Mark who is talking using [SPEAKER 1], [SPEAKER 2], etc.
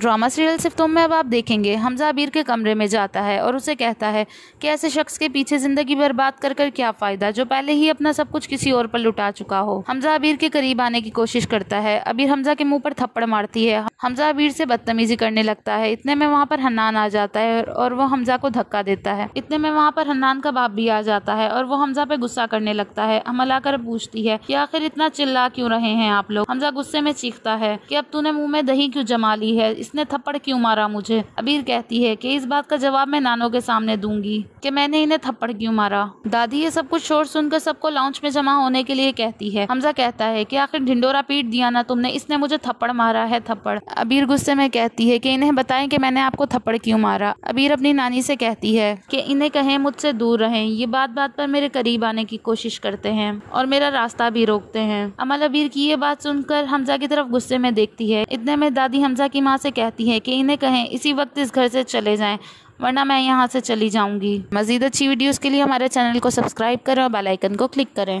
[SPEAKER 1] drama serial सिर्फ तुम में अब आप देखेंगे हमजा अबीर के कमरे में जाता है और उसे कहता है कि ऐसे शख्स के पीछे ज़िंदगी बर्बाद कर कर क्या फ़ायदा जो पहले ही अपना सब कुछ किसी और पर लुटा चुका हो हमजा अबीर के करीब आने की कोशिश करता है अबीर हमजा के मुंह पर थप्पड़ मारती है हमजा अबीर से बदतमीजी करने लगता है इतने में वहाँ पर हन्नान आ जाता है और वो हमजा को धक्का देता है इतने में वहाँ पर हन्नान का बाप भी आ जाता है और वो हमजा पे गुस्सा करने लगता है हमला कर पूछती है कि आखिर इतना चिल्ला क्यों रहे हैं आप लोग हमजा गुस्से में चीखता है की अब तूने मुँह में दही क्यूँ जमा ली है इसने थप्पड़ क्यों मारा मुझे अबीर कहती है कि इस बात का जवाब मैं नानो के सामने दूंगी कि मैंने इन्हें थप्पड़ क्यों मारा दादी ये सब कुछ शोर सुनकर सबको लॉन्च में जमा होने के लिए कहती है हमजा कहता है कि आखिर ढिंडोरा पीट दिया ना तुमने इसने मुझे थप्पड़ मारा है थप्पड़ अबीर गुस्से में कहती है की इन्हें बताए की मैंने आपको थप्पड़ क्यूँ मारा अबीर अपनी नानी से कहती है की इन्हें कहें मुझसे दूर रहे ये बात बात पर मेरे करीब आने की कोशिश करते हैं और मेरा रास्ता भी रोकते हैं अमल अबीर की ये बात सुनकर हमजा की तरफ गुस्से में देखती है इतने में दादी हमजा की माँ से से कहती है कि इन्हें कहें इसी वक्त इस घर से चले जाएं वरना मैं यहाँ से चली जाऊँगी मज़ीद अच्छी वीडियोज़ के लिए हमारे चैनल को सब्सक्राइब करें और बेलाइकन को क्लिक करें